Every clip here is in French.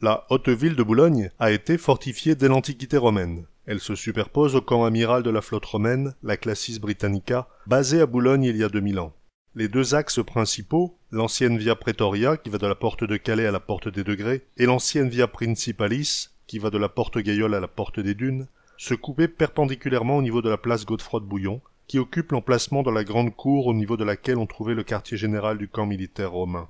La haute ville de Boulogne a été fortifiée dès l'Antiquité romaine. Elle se superpose au camp amiral de la flotte romaine, la Classis Britannica, basée à Boulogne il y a 2000 ans. Les deux axes principaux, l'ancienne Via Pretoria qui va de la porte de Calais à la porte des Degrés et l'ancienne Via Principalis qui va de la porte Gaillole à la porte des Dunes, se coupaient perpendiculairement au niveau de la place Godefroy Bouillon, qui occupe l'emplacement de la grande cour au niveau de laquelle on trouvait le quartier général du camp militaire romain.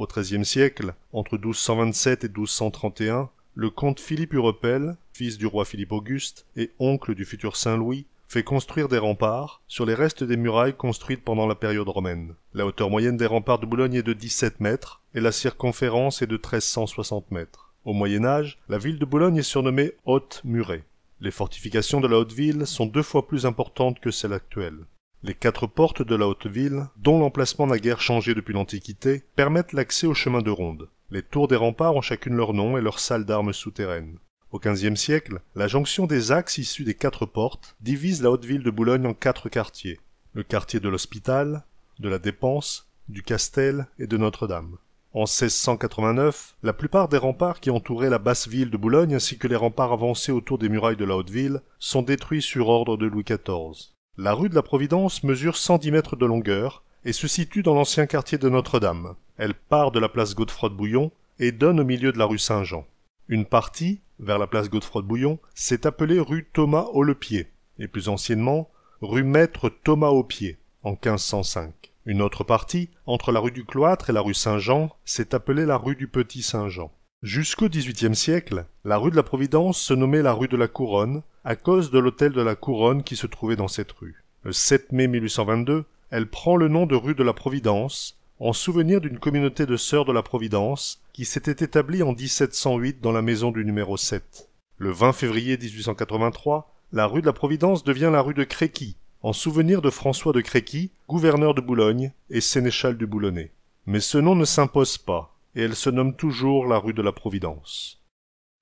Au XIIIe siècle, entre 1227 et 1231, le comte Philippe Urepel, fils du roi Philippe Auguste et oncle du futur Saint Louis, fait construire des remparts sur les restes des murailles construites pendant la période romaine. La hauteur moyenne des remparts de Boulogne est de 17 mètres et la circonférence est de 1360 mètres. Au Moyen Âge, la ville de Boulogne est surnommée Haute Murée. Les fortifications de la haute ville sont deux fois plus importantes que celles actuelles. Les quatre portes de la haute ville, dont l'emplacement n'a guère changé depuis l'Antiquité, permettent l'accès au chemin de ronde. Les tours des remparts ont chacune leur nom et leur salle d'armes souterraine. Au XVe siècle, la jonction des axes issus des quatre portes divise la haute ville de Boulogne en quatre quartiers. Le quartier de l'Hospital, de la Dépense, du Castel et de Notre-Dame. En 1689, la plupart des remparts qui entouraient la basse ville de Boulogne ainsi que les remparts avancés autour des murailles de la haute ville sont détruits sur ordre de Louis XIV. La rue de la Providence mesure 110 mètres de longueur et se situe dans l'ancien quartier de Notre-Dame. Elle part de la place godefroy bouillon et donne au milieu de la rue Saint-Jean. Une partie, vers la place godefroy bouillon s'est appelée rue Thomas Pied, et plus anciennement rue Maître Thomas pied en 1505. Une autre partie, entre la rue du Cloître et la rue Saint-Jean, s'est appelée la rue du Petit Saint-Jean. Jusqu'au XVIIIe siècle, la rue de la Providence se nommait la rue de la Couronne à cause de l'hôtel de la Couronne qui se trouvait dans cette rue. Le 7 mai 1822, elle prend le nom de rue de la Providence en souvenir d'une communauté de sœurs de la Providence qui s'était établie en 1708 dans la maison du numéro 7. Le 20 février 1883, la rue de la Providence devient la rue de Créqui en souvenir de François de Créqui, gouverneur de Boulogne et sénéchal du Boulonnais. Mais ce nom ne s'impose pas et elle se nomme toujours la rue de la Providence.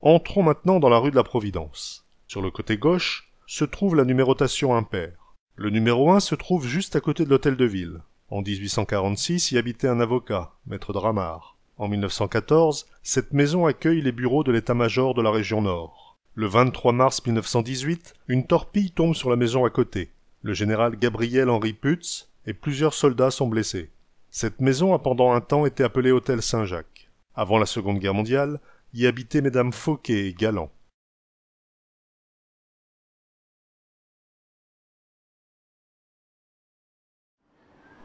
Entrons maintenant dans la rue de la Providence. Sur le côté gauche se trouve la numérotation impaire. Le numéro 1 se trouve juste à côté de l'hôtel de ville. En 1846 y habitait un avocat, maître Dramard. En 1914, cette maison accueille les bureaux de l'état-major de la région nord. Le 23 mars 1918, une torpille tombe sur la maison à côté. Le général Gabriel Henri Putz et plusieurs soldats sont blessés. Cette maison a pendant un temps été appelée Hôtel Saint-Jacques. Avant la Seconde Guerre mondiale, y habitaient mesdames Fauquet et Galant.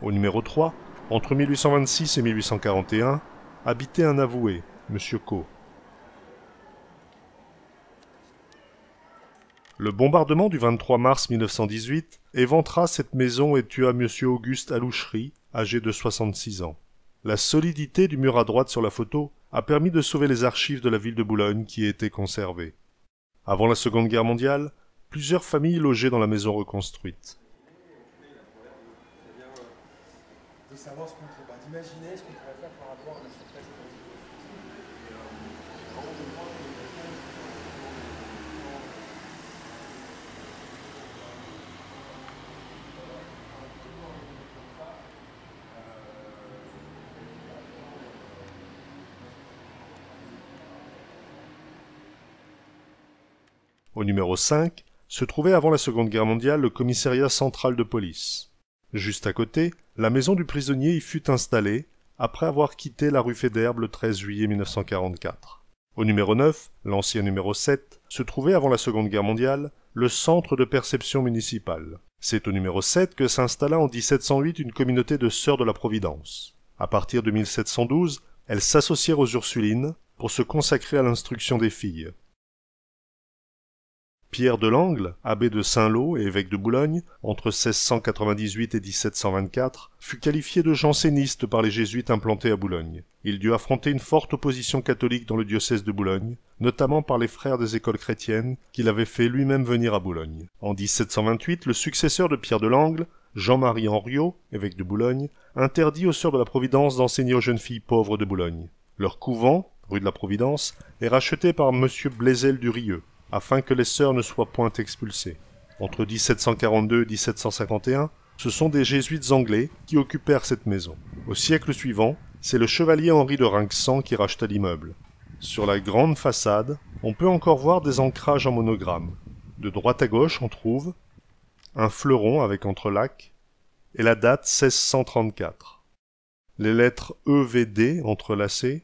au numéro 3, entre 1826 et 1841, habitait un avoué, M. Co. Le bombardement du 23 mars 1918 éventra cette maison et tua M. Auguste Aloucherie, âgé de 66 ans. La solidité du mur à droite sur la photo a permis de sauver les archives de la ville de Boulogne qui étaient conservées. Avant la Seconde Guerre mondiale, plusieurs familles logeaient dans la maison reconstruite. de savoir ce qu'on pourrait, bah, d'imaginer ce qu'on pourrait faire par rapport à la surface de Au numéro 5 se trouvait avant la Seconde Guerre mondiale le commissariat central de police. Juste à côté, la maison du prisonnier y fut installée, après avoir quitté la rue Fédère le 13 juillet 1944. Au numéro 9, l'ancien numéro 7, se trouvait avant la Seconde Guerre mondiale le centre de perception municipale. C'est au numéro 7 que s'installa en 1708 une communauté de sœurs de la Providence. À partir de 1712, elles s'associèrent aux Ursulines pour se consacrer à l'instruction des filles. Pierre de Langle, abbé de Saint-Lô et évêque de Boulogne, entre 1698 et 1724, fut qualifié de janséniste par les jésuites implantés à Boulogne. Il dut affronter une forte opposition catholique dans le diocèse de Boulogne, notamment par les frères des écoles chrétiennes qu'il avait fait lui-même venir à Boulogne. En 1728, le successeur de Pierre de Langle, Jean-Marie Henriot, évêque de Boulogne, interdit aux sœurs de la Providence d'enseigner aux jeunes filles pauvres de Boulogne. Leur couvent, rue de la Providence, est racheté par M. Blaisel du Rieux, afin que les sœurs ne soient point expulsées. Entre 1742 et 1751, ce sont des jésuites anglais qui occupèrent cette maison. Au siècle suivant, c'est le chevalier Henri de Rinxan qui racheta l'immeuble. Sur la grande façade, on peut encore voir des ancrages en monogramme. De droite à gauche, on trouve un fleuron avec entrelacs et la date 1634. Les lettres EVD entrelacées,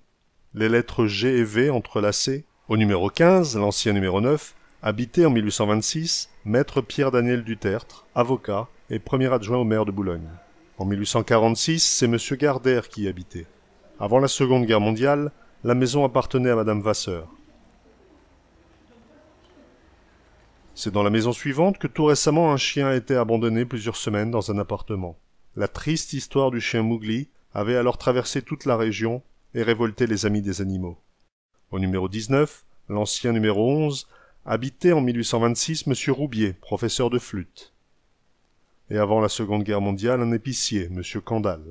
les lettres G et V entrelacées, au numéro 15, l'ancien numéro 9, habitait en 1826, maître Pierre-Daniel Dutertre, avocat et premier adjoint au maire de Boulogne. En 1846, c'est M. Gardère qui y habitait. Avant la Seconde Guerre mondiale, la maison appartenait à Madame Vasseur. C'est dans la maison suivante que tout récemment un chien a été abandonné plusieurs semaines dans un appartement. La triste histoire du chien Mougli avait alors traversé toute la région et révolté les amis des animaux. Au numéro 19, l'ancien numéro 11, habitait en 1826 M. Roubier, professeur de flûte. Et avant la Seconde Guerre mondiale, un épicier, M. Candal.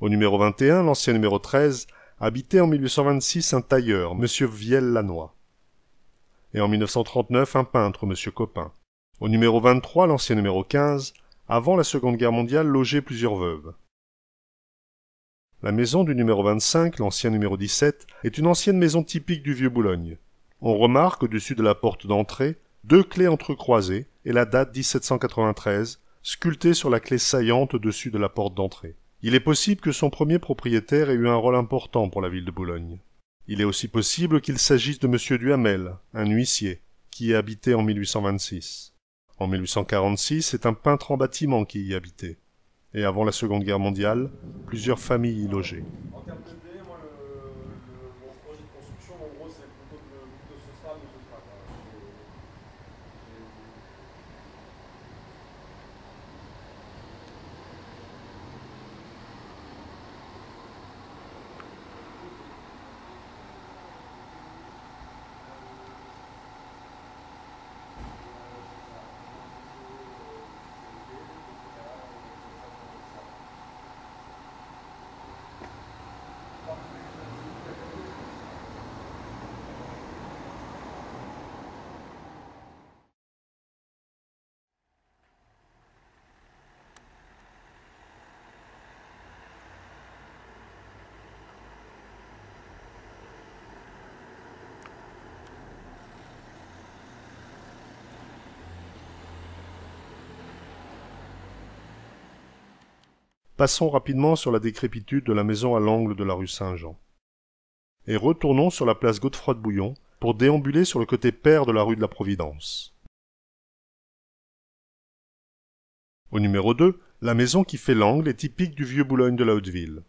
Au numéro 21, l'ancien numéro 13, habitait en 1826 un tailleur, M. Vielle-Lannoy. Et en 1939, un peintre, M. Copin. Au numéro 23, l'ancien numéro 15, avant la Seconde Guerre mondiale, logeait plusieurs veuves. La maison du numéro 25, l'ancien numéro 17, est une ancienne maison typique du vieux Boulogne. On remarque au-dessus de la porte d'entrée deux clés entrecroisées et la date 1793 sculptée sur la clé saillante au-dessus de la porte d'entrée. Il est possible que son premier propriétaire ait eu un rôle important pour la ville de Boulogne. Il est aussi possible qu'il s'agisse de M. Duhamel, un huissier, qui y habitait en 1826. En 1846, c'est un peintre en bâtiment qui y habitait et avant la Seconde Guerre mondiale, plusieurs familles y logeaient. Passons rapidement sur la décrépitude de la maison à l'angle de la rue Saint-Jean. Et retournons sur la place Godefroy de Bouillon pour déambuler sur le côté père de la rue de la Providence. Au numéro 2, la maison qui fait l'angle est typique du vieux Boulogne de la Haute-Ville.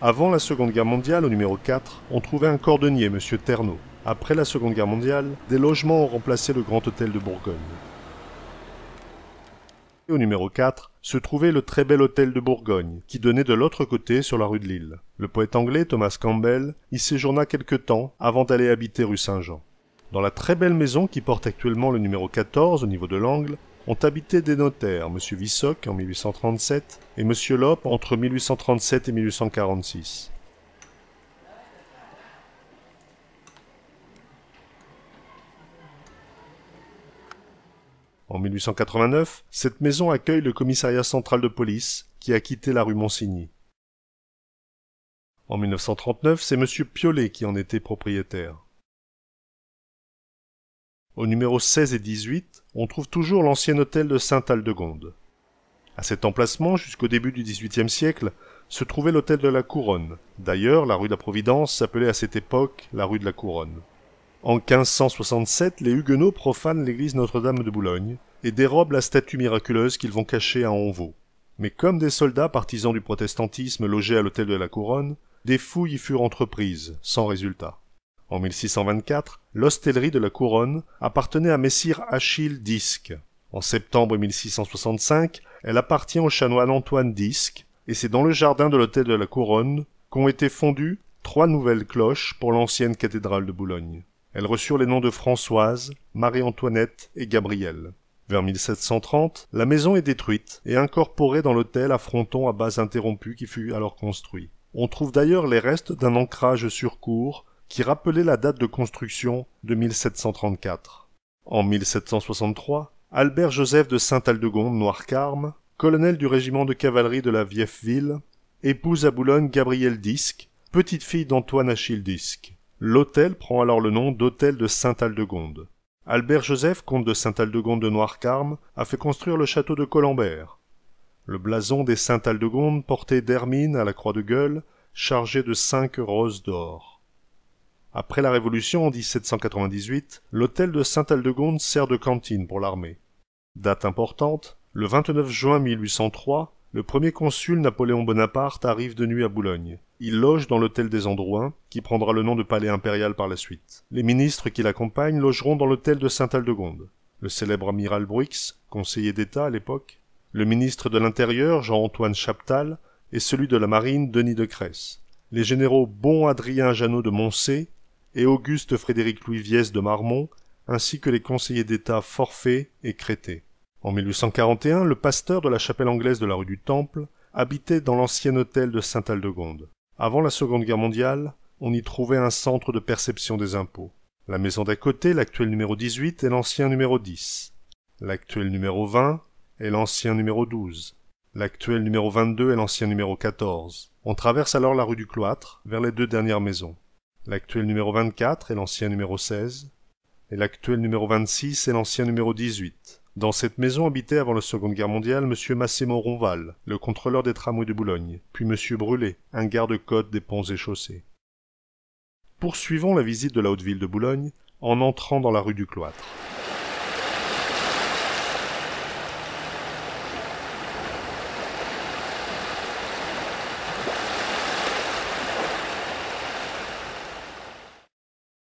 Avant la Seconde Guerre mondiale, au numéro 4, on trouvait un cordonnier, M. Ternot. Après la Seconde Guerre mondiale, des logements ont remplacé le Grand Hôtel de Bourgogne. Au numéro 4 se trouvait le très bel hôtel de Bourgogne, qui donnait de l'autre côté sur la rue de Lille. Le poète anglais Thomas Campbell y séjourna quelque temps avant d'aller habiter rue Saint-Jean. Dans la très belle maison qui porte actuellement le numéro 14 au niveau de l'angle, ont habité des notaires, M. Vissoc en 1837 et M. Lope entre 1837 et 1846. En 1889, cette maison accueille le commissariat central de police qui a quitté la rue Monsigny. En 1939, c'est M. Piolet qui en était propriétaire au numéro 16 et 18, on trouve toujours l'ancien hôtel de saint aldegonde À cet emplacement, jusqu'au début du XVIIIe siècle, se trouvait l'hôtel de la Couronne. D'ailleurs, la rue de la Providence s'appelait à cette époque la rue de la Couronne. En 1567, les Huguenots profanent l'église Notre-Dame de Boulogne et dérobent la statue miraculeuse qu'ils vont cacher à Honvaux. Mais comme des soldats partisans du protestantisme logés à l'hôtel de la Couronne, des fouilles y furent entreprises, sans résultat. En 1624, l'hostellerie de la Couronne appartenait à Messire Achille Disque. En septembre 1665, elle appartient au chanoine Antoine Disque, et c'est dans le jardin de l'hôtel de la Couronne qu'ont été fondues trois nouvelles cloches pour l'ancienne cathédrale de Boulogne. Elles reçurent les noms de Françoise, Marie-Antoinette et Gabrielle. Vers 1730, la maison est détruite et incorporée dans l'hôtel à fronton à base interrompue qui fut alors construit. On trouve d'ailleurs les restes d'un ancrage sur cour qui rappelait la date de construction de 1734. En 1763, Albert-Joseph de Saint-Aldegonde Noircarme, colonel du régiment de cavalerie de la Vieffeville, épouse à Boulogne Gabrielle Disque, petite-fille d'Antoine Achille Disque. L'hôtel prend alors le nom d'hôtel de Saint-Aldegonde. Albert-Joseph, comte de Saint-Aldegonde de Noircarme, a fait construire le château de Colembert. Le blason des Saint-Aldegonde portait d'hermine à la croix de gueule, chargée de cinq roses d'or. Après la Révolution en 1798, l'hôtel de saint aldegonde sert de cantine pour l'armée. Date importante, le 29 juin 1803, le premier consul Napoléon Bonaparte arrive de nuit à Boulogne. Il loge dans l'hôtel des Androins, qui prendra le nom de palais impérial par la suite. Les ministres qui l'accompagnent logeront dans l'hôtel de saint aldegonde Le célèbre amiral Bruix, conseiller d'État à l'époque, le ministre de l'Intérieur Jean-Antoine Chaptal et celui de la Marine Denis de Cresse. Les généraux Bon Adrien Janot de Moncey et Auguste Frédéric Louis Viès de Marmont, ainsi que les conseillers d'État Forfait et Crété. En 1841, le pasteur de la chapelle anglaise de la rue du Temple habitait dans l'ancien hôtel de saint aldegonde Avant la Seconde Guerre mondiale, on y trouvait un centre de perception des impôts. La maison d'à côté, l'actuel numéro 18, est l'ancien numéro 10. L'actuel numéro 20 est l'ancien numéro 12. L'actuel numéro 22 est l'ancien numéro 14. On traverse alors la rue du Cloître vers les deux dernières maisons. L'actuel numéro 24 et l'ancien numéro 16, et l'actuel numéro 26 et l'ancien numéro 18. Dans cette maison habitait avant la Seconde Guerre mondiale M. Massémon Ronval, le contrôleur des tramways de Boulogne, puis M. Brûlé, un garde-côte des ponts et chaussées. Poursuivons la visite de la haute ville de Boulogne en entrant dans la rue du Cloître.